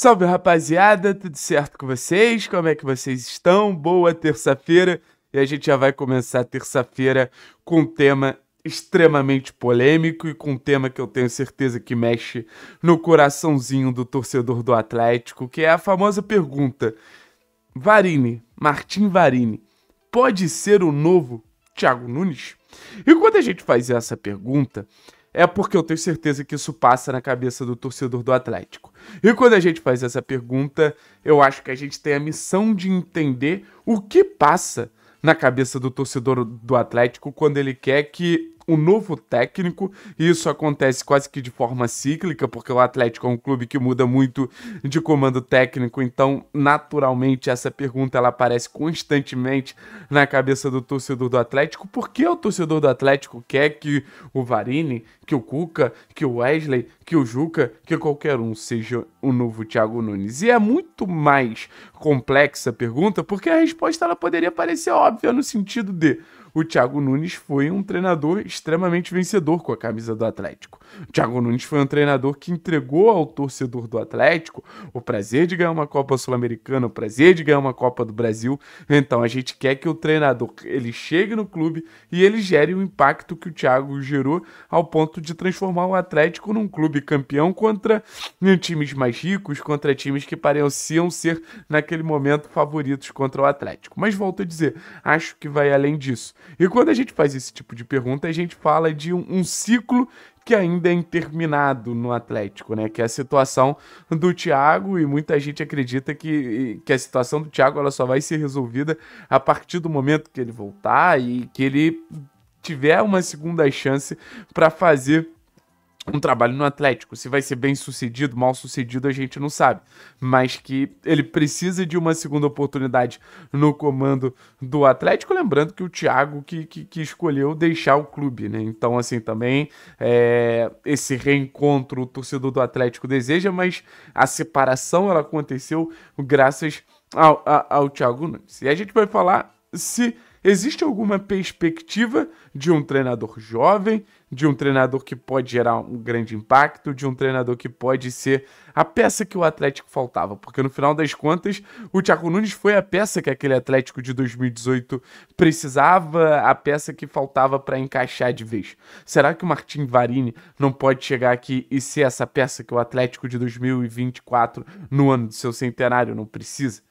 Salve rapaziada, tudo certo com vocês? Como é que vocês estão? Boa terça-feira e a gente já vai começar terça-feira com um tema extremamente polêmico e com um tema que eu tenho certeza que mexe no coraçãozinho do torcedor do Atlético, que é a famosa pergunta: Varini, Martin Varini, pode ser o novo Thiago Nunes? E quando a gente faz essa pergunta, é porque eu tenho certeza que isso passa na cabeça do torcedor do Atlético. E quando a gente faz essa pergunta, eu acho que a gente tem a missão de entender o que passa na cabeça do torcedor do Atlético quando ele quer que um novo técnico, e isso acontece quase que de forma cíclica, porque o Atlético é um clube que muda muito de comando técnico, então naturalmente essa pergunta ela aparece constantemente na cabeça do torcedor do Atlético, por que o torcedor do Atlético quer que o Varini, que o Cuca, que o Wesley, que o Juca, que qualquer um seja o novo Thiago Nunes? E é muito mais complexa a pergunta, porque a resposta ela poderia parecer óbvia no sentido de o Thiago Nunes foi um treinador extremamente vencedor com a camisa do Atlético. O Thiago Nunes foi um treinador que entregou ao torcedor do Atlético o prazer de ganhar uma Copa Sul-Americana, o prazer de ganhar uma Copa do Brasil. Então a gente quer que o treinador ele chegue no clube e ele gere o impacto que o Thiago gerou ao ponto de transformar o Atlético num clube campeão contra times mais ricos, contra times que pareciam ser naquele momento favoritos contra o Atlético. Mas volto a dizer, acho que vai além disso. E quando a gente faz esse tipo de pergunta, a gente fala de um, um ciclo que ainda é interminado no Atlético, né? Que é a situação do Thiago e muita gente acredita que, que a situação do Thiago ela só vai ser resolvida a partir do momento que ele voltar e que ele tiver uma segunda chance para fazer um trabalho no Atlético. Se vai ser bem sucedido, mal sucedido, a gente não sabe. Mas que ele precisa de uma segunda oportunidade no comando do Atlético. Lembrando que o Thiago que, que, que escolheu deixar o clube, né? Então, assim, também é, esse reencontro o torcedor do Atlético deseja, mas a separação ela aconteceu graças ao, ao, ao Thiago Nunes. E a gente vai falar se existe alguma perspectiva de um treinador jovem de um treinador que pode gerar um grande impacto, de um treinador que pode ser a peça que o Atlético faltava, porque no final das contas, o Thiago Nunes foi a peça que aquele Atlético de 2018 precisava, a peça que faltava para encaixar de vez. Será que o Martin Varini não pode chegar aqui e ser essa peça que o Atlético de 2024, no ano do seu centenário, não precisa?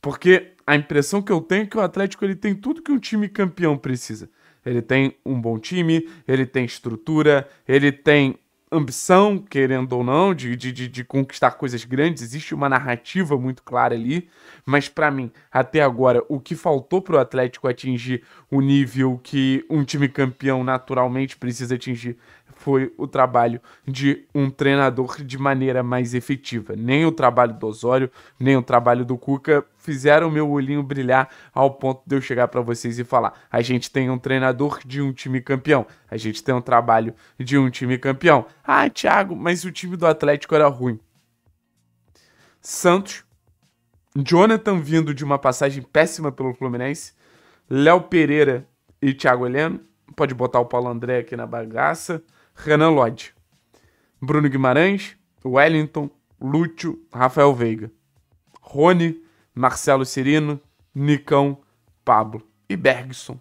Porque a impressão que eu tenho é que o Atlético ele tem tudo que um time campeão precisa ele tem um bom time, ele tem estrutura, ele tem ambição, querendo ou não, de, de, de, conquistar coisas grandes. Existe uma narrativa muito clara ali. Mas para mim, até agora, o que faltou para o Atlético atingir o nível que um time campeão naturalmente precisa atingir foi o trabalho de um treinador de maneira mais efetiva. Nem o trabalho do Osório, nem o trabalho do Cuca fizeram meu olhinho brilhar ao ponto de eu chegar para vocês e falar: a gente tem um treinador de um time campeão, a gente tem um trabalho de um time campeão. Ah, Thiago, mas o time do Atlético era ruim. Santos, Jonathan vindo de uma passagem péssima pelo Fluminense, Léo Pereira e Thiago Heleno. Pode botar o Paulo André aqui na bagaça. Renan Lodge, Bruno Guimarães, Wellington, Lúcio, Rafael Veiga, Rony, Marcelo Cirino, Nicão, Pablo e Bergson.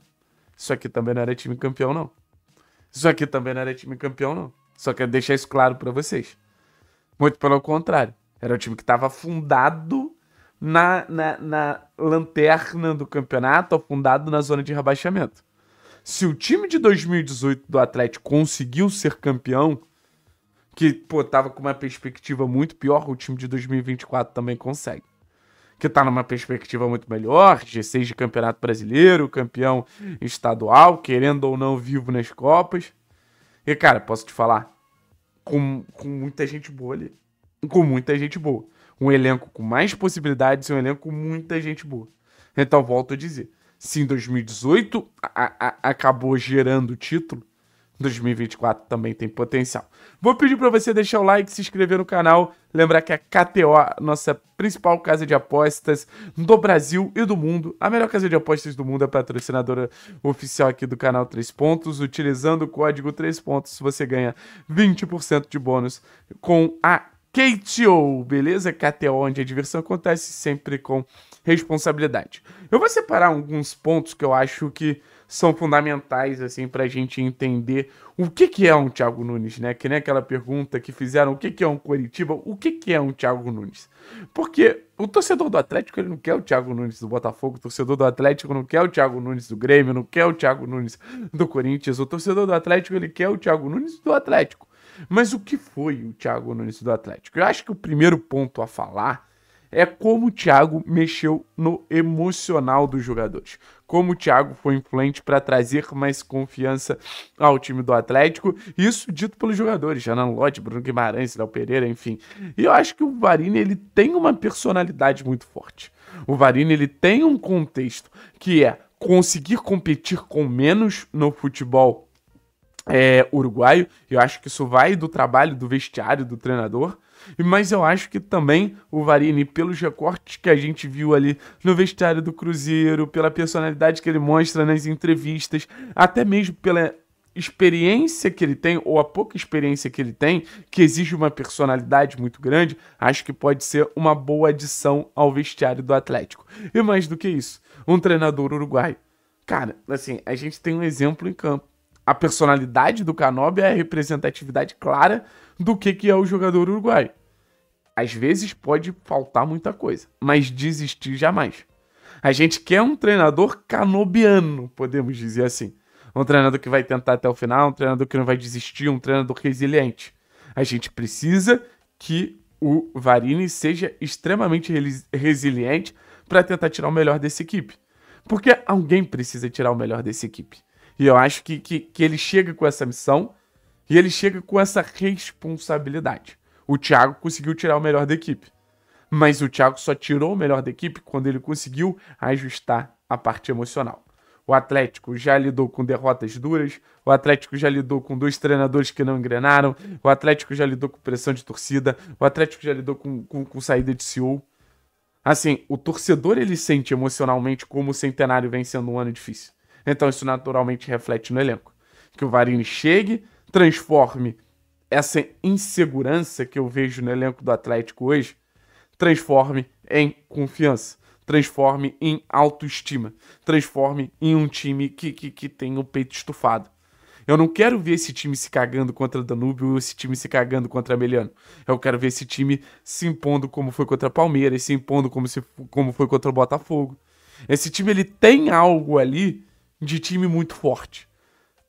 Isso aqui também não era time campeão, não. Isso aqui também não era time campeão, não. Só quero deixar isso claro para vocês. Muito pelo contrário. Era o time que estava afundado na, na, na lanterna do campeonato, afundado na zona de rebaixamento. Se o time de 2018 do Atlético conseguiu ser campeão, que, pô, tava com uma perspectiva muito pior, o time de 2024 também consegue. Que tá numa perspectiva muito melhor, G6 de Campeonato Brasileiro, campeão estadual, querendo ou não vivo nas Copas. E, cara, posso te falar, com, com muita gente boa ali. Com muita gente boa. Um elenco com mais possibilidades e um elenco com muita gente boa. Então, volto a dizer se em 2018 a, a, acabou gerando o título, 2024 também tem potencial. Vou pedir para você deixar o like, se inscrever no canal, lembrar que a KTO, nossa principal casa de apostas do Brasil e do mundo, a melhor casa de apostas do mundo, é patrocinadora oficial aqui do canal 3 pontos, utilizando o código 3 pontos você ganha 20% de bônus com a KTO, beleza? KTO onde a diversão acontece sempre com responsabilidade. Eu vou separar alguns pontos que eu acho que são fundamentais assim para a gente entender o que, que é um Thiago Nunes, né? Que nem aquela pergunta que fizeram, o que, que é um Coritiba, o que, que é um Thiago Nunes? Porque o torcedor do Atlético ele não quer o Thiago Nunes do Botafogo, o torcedor do Atlético não quer o Thiago Nunes do Grêmio, não quer o Thiago Nunes do Corinthians, o torcedor do Atlético ele quer o Thiago Nunes do Atlético. Mas o que foi o Thiago Nunes do Atlético? Eu acho que o primeiro ponto a falar é como o Thiago mexeu no emocional dos jogadores. Como o Thiago foi influente para trazer mais confiança ao time do Atlético. Isso dito pelos jogadores, Janan Lodge, Bruno Guimarães, Léo Pereira, enfim. E eu acho que o Varini ele tem uma personalidade muito forte. O Varini ele tem um contexto que é conseguir competir com menos no futebol é, uruguaio. Eu acho que isso vai do trabalho do vestiário do treinador. Mas eu acho que também o Varini, pelos recortes que a gente viu ali no vestiário do Cruzeiro, pela personalidade que ele mostra nas entrevistas, até mesmo pela experiência que ele tem, ou a pouca experiência que ele tem, que exige uma personalidade muito grande, acho que pode ser uma boa adição ao vestiário do Atlético. E mais do que isso, um treinador uruguaio. Cara, assim, a gente tem um exemplo em campo a personalidade do Canobi é a representatividade clara do que, que é o jogador uruguaio. Às vezes pode faltar muita coisa, mas desistir jamais. A gente quer um treinador canobiano, podemos dizer assim. Um treinador que vai tentar até o final, um treinador que não vai desistir, um treinador resiliente. A gente precisa que o Varini seja extremamente resiliente para tentar tirar o melhor dessa equipe. Porque alguém precisa tirar o melhor dessa equipe. E eu acho que, que, que ele chega com essa missão e ele chega com essa responsabilidade. O Thiago conseguiu tirar o melhor da equipe. Mas o Thiago só tirou o melhor da equipe quando ele conseguiu ajustar a parte emocional. O Atlético já lidou com derrotas duras, o Atlético já lidou com dois treinadores que não engrenaram, o Atlético já lidou com pressão de torcida, o Atlético já lidou com, com, com saída de CEO. Assim, o torcedor ele sente emocionalmente como o centenário vem sendo um ano difícil. Então isso naturalmente reflete no elenco. Que o Varini chegue, transforme essa insegurança que eu vejo no elenco do Atlético hoje, transforme em confiança, transforme em autoestima, transforme em um time que, que, que tem o peito estufado. Eu não quero ver esse time se cagando contra Danúbio ou esse time se cagando contra Meliano. Eu quero ver esse time se impondo como foi contra Palmeiras, se impondo como, se, como foi contra o Botafogo. Esse time ele tem algo ali de time muito forte.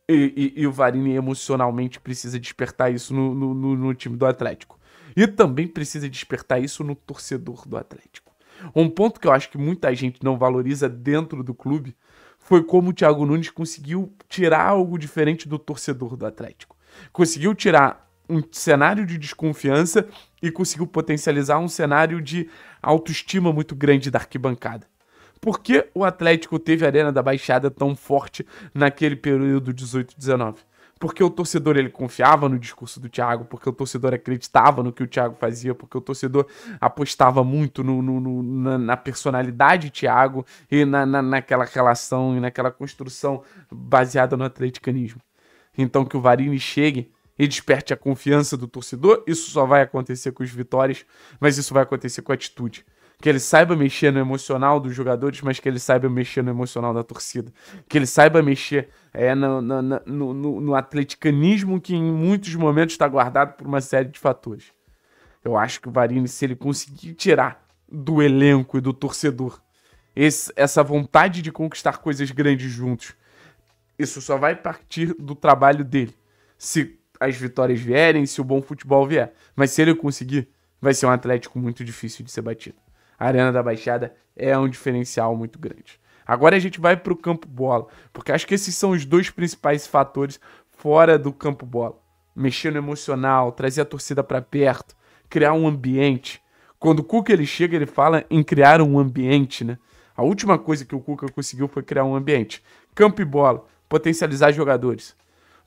E, e, e o Varini emocionalmente precisa despertar isso no, no, no, no time do Atlético. E também precisa despertar isso no torcedor do Atlético. Um ponto que eu acho que muita gente não valoriza dentro do clube foi como o Thiago Nunes conseguiu tirar algo diferente do torcedor do Atlético. Conseguiu tirar um cenário de desconfiança e conseguiu potencializar um cenário de autoestima muito grande da arquibancada por que o Atlético teve a Arena da Baixada tão forte naquele período 18-19? porque o torcedor ele confiava no discurso do Thiago, porque o torcedor acreditava no que o Thiago fazia, porque o torcedor apostava muito no, no, no na, na, personalidade Thiago e na, na, naquela relação e naquela construção baseada no atleticanismo. Então que o Varini chegue e desperte a confiança do torcedor, isso só vai acontecer com as vitórias, mas isso vai acontecer com a atitude que ele saiba mexer no emocional dos jogadores, mas que ele saiba mexer no emocional da torcida. Que ele saiba mexer é, no, no, no, no atleticanismo que em muitos momentos está guardado por uma série de fatores. Eu acho que o Varini, se ele conseguir tirar do elenco e do torcedor esse, essa vontade de conquistar coisas grandes juntos, isso só vai partir do trabalho dele. Se as vitórias vierem, se o bom futebol vier. Mas se ele conseguir, vai ser um Atlético muito difícil de ser batido a Arena da Baixada é um diferencial muito grande. Agora a gente vai para o campo bola, porque acho que esses são os dois principais fatores fora do campo bola. Mexer no emocional, trazer a torcida para perto, criar um ambiente. Quando o Cuca ele chega, ele fala em criar um ambiente, né? A última coisa que o Cuca conseguiu foi criar um ambiente. Campo e bola, potencializar jogadores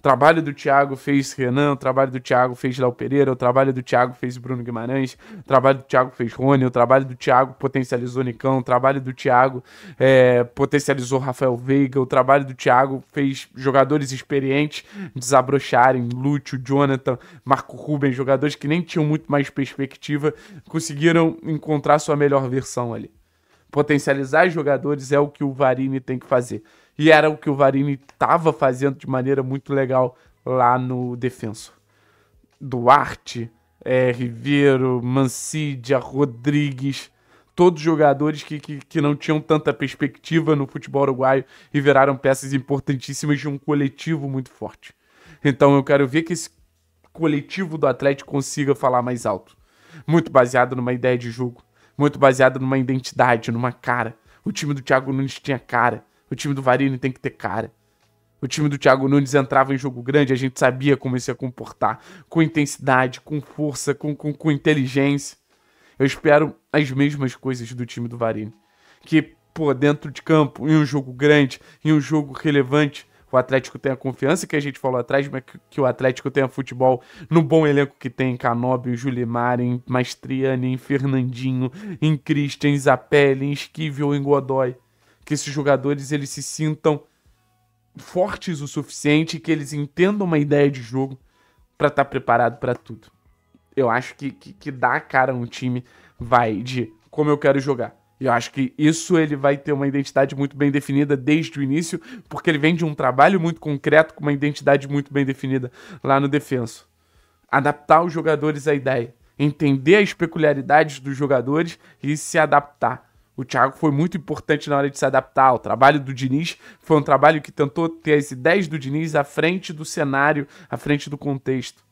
trabalho do Thiago fez Renan, o trabalho do Thiago fez Léo Pereira, o trabalho do Thiago fez Bruno Guimarães, o trabalho do Thiago fez Rony, o trabalho do Thiago potencializou Nicão, o trabalho do Thiago é, potencializou Rafael Veiga, o trabalho do Thiago fez jogadores experientes desabrocharem, Lúcio, Jonathan, Marco Rubens, jogadores que nem tinham muito mais perspectiva, conseguiram encontrar sua melhor versão ali. Potencializar jogadores é o que o Varini tem que fazer. E era o que o Varini estava fazendo de maneira muito legal lá no Defenso. Duarte, é, Ribeiro, Mancídia, Rodrigues, todos jogadores que, que, que, não tinham tanta perspectiva no futebol uruguaio e viraram peças importantíssimas de um coletivo muito forte. Então eu quero ver que esse coletivo do Atlético consiga falar mais alto. Muito baseado numa ideia de jogo, muito baseado numa identidade, numa cara. O time do Thiago Nunes tinha cara. O time do Varini tem que ter cara. O time do Thiago Nunes entrava em jogo grande, a gente sabia como se comportar. Com intensidade, com força, com, com, com inteligência. Eu espero as mesmas coisas do time do Varini. Que, pô, dentro de campo, em um jogo grande, em um jogo relevante, o Atlético tenha confiança que a gente falou atrás, mas que, que o Atlético tenha futebol no bom elenco que tem em Canóbio, em Julimar, em Maestriani, em Fernandinho, em Christian, em Zapelli, em Esquivel, em Godoy que esses jogadores eles se sintam fortes o suficiente, que eles entendam uma ideia de jogo para estar tá preparado para tudo. Eu acho que, que, que dá a cara um time vai de como eu quero jogar. eu acho que isso ele vai ter uma identidade muito bem definida desde o início, porque ele vem de um trabalho muito concreto com uma identidade muito bem definida lá no defenso. Adaptar os jogadores à ideia, entender as peculiaridades dos jogadores e se adaptar. O Thiago foi muito importante na hora de se adaptar. O trabalho do Diniz foi um trabalho que tentou ter as ideias do Diniz à frente do cenário, à frente do contexto.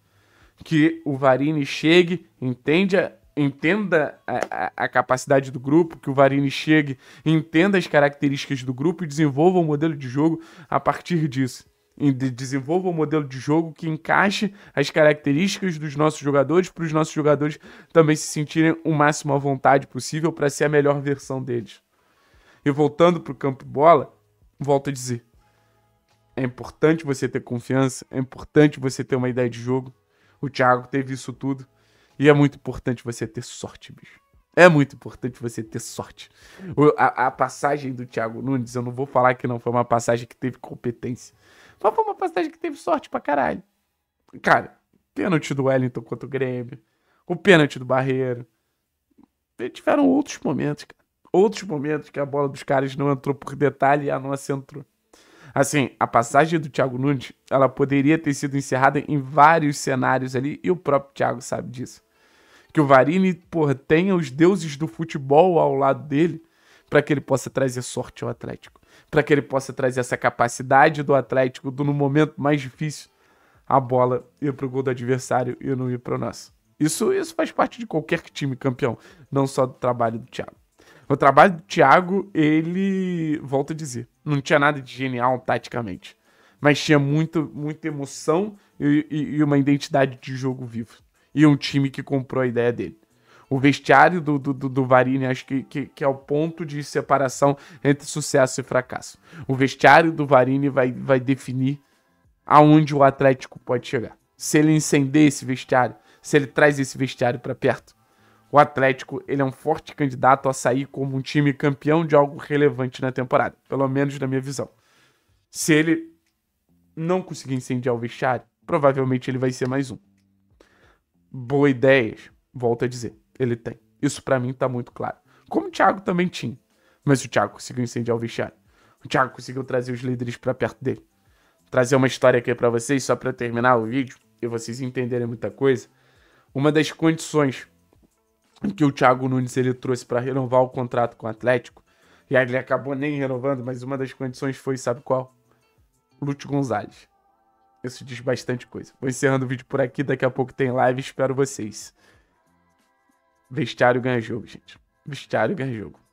Que o Varini chegue, entenda, entenda a, a, a capacidade do grupo, que o Varini chegue, entenda as características do grupo e desenvolva um modelo de jogo a partir disso desenvolva um modelo de jogo que encaixe as características dos nossos jogadores para os nossos jogadores também se sentirem o máximo à vontade possível para ser a melhor versão deles. E voltando para o campo de bola, volto a dizer: é importante você ter confiança, é importante você ter uma ideia de jogo. O Thiago teve isso tudo e é muito importante você ter sorte, bicho. É muito importante você ter sorte. A, a passagem do Thiago Nunes, eu não vou falar que não foi uma passagem que teve competência mas foi uma passagem que teve sorte pra caralho. Cara, pênalti do Wellington contra o Grêmio, o pênalti do Barreiro. Tiveram outros momentos, cara. Outros momentos que a bola dos caras não entrou por detalhe e a nossa entrou. Assim, a passagem do Thiago Nunes, ela poderia ter sido encerrada em vários cenários ali, e o próprio Thiago sabe disso. Que o Varini, por tenha os deuses do futebol ao lado dele, para que ele possa trazer sorte ao Atlético para que ele possa trazer essa capacidade do Atlético do, no momento mais difícil a bola ir para o gol do adversário e não ir para o nosso. Isso, isso faz parte de qualquer time campeão, não só do trabalho do Thiago. O trabalho do Thiago, ele, volta a dizer, não tinha nada de genial taticamente, mas tinha muito, muita emoção e, e, e uma identidade de jogo vivo. E um time que comprou a ideia dele o vestiário do, do, do, do Varini, acho que, que, que, é o ponto de separação entre sucesso e fracasso. O vestiário do Varini vai, vai definir aonde o Atlético pode chegar. Se ele incender esse vestiário, se ele traz esse vestiário para perto. O Atlético ele é um forte candidato a sair como um time campeão de algo relevante na temporada, pelo menos na minha visão. Se ele não conseguir incendiar o vestiário, provavelmente ele vai ser mais um. Boa ideias, volto a dizer ele tem. Isso para mim tá muito claro. Como o Thiago também tinha. Mas o Thiago conseguiu incendiar o vestiário. O Thiago conseguiu trazer os líderes para perto dele. Trazer uma história aqui para vocês, só para terminar o vídeo e vocês entenderem muita coisa. Uma das condições que o Thiago Nunes ele trouxe para renovar o contrato com o Atlético, e aí ele acabou nem renovando, mas uma das condições foi, sabe qual? Lute Gonzalez. Isso diz bastante coisa. Vou encerrando o vídeo por aqui, daqui a pouco tem live, espero vocês. Vestiário ganha jogo, gente. Vestiário ganha jogo.